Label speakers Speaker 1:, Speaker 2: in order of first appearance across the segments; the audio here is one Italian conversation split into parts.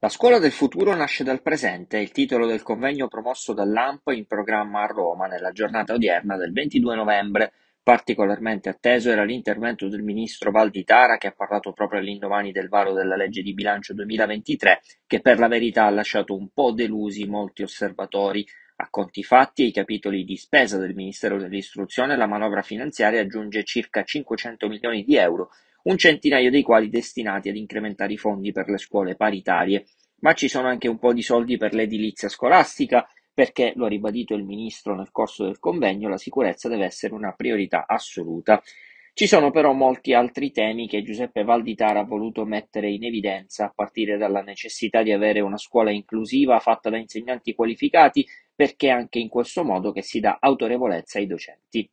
Speaker 1: La Scuola del futuro nasce dal presente è il titolo del convegno promosso dall'ANP in programma a Roma nella giornata odierna del 22 novembre. Particolarmente atteso era l'intervento del ministro Valditara che ha parlato proprio all'indomani del varo della legge di bilancio 2023 che per la verità ha lasciato un po' delusi molti osservatori. A conti fatti, e ai capitoli di spesa del Ministero dell'Istruzione la manovra finanziaria aggiunge circa 500 milioni di euro, un centinaio dei quali destinati ad incrementare i fondi per le scuole paritarie. Ma ci sono anche un po' di soldi per l'edilizia scolastica, perché, lo ha ribadito il Ministro nel corso del convegno, la sicurezza deve essere una priorità assoluta. Ci sono però molti altri temi che Giuseppe Valditara ha voluto mettere in evidenza, a partire dalla necessità di avere una scuola inclusiva fatta da insegnanti qualificati, perché è anche in questo modo che si dà autorevolezza ai docenti.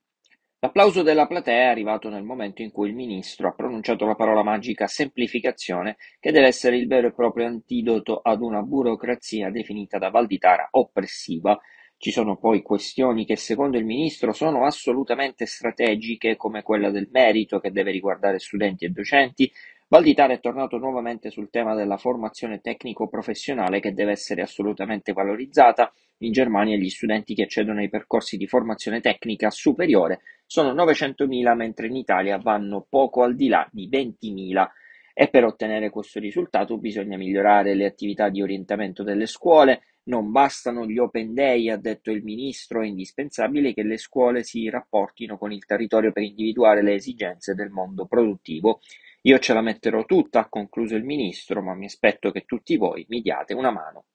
Speaker 1: L'applauso della platea è arrivato nel momento in cui il ministro ha pronunciato la parola magica semplificazione, che deve essere il vero e proprio antidoto ad una burocrazia definita da Valditara oppressiva. Ci sono poi questioni che secondo il ministro sono assolutamente strategiche, come quella del merito che deve riguardare studenti e docenti, Valditara è tornato nuovamente sul tema della formazione tecnico-professionale che deve essere assolutamente valorizzata. In Germania gli studenti che accedono ai percorsi di formazione tecnica superiore sono 900.000, mentre in Italia vanno poco al di là di 20.000 e per ottenere questo risultato bisogna migliorare le attività di orientamento delle scuole. Non bastano gli open day, ha detto il ministro, è indispensabile che le scuole si rapportino con il territorio per individuare le esigenze del mondo produttivo. Io ce la metterò tutta, ha concluso il ministro, ma mi aspetto che tutti voi mi diate una mano.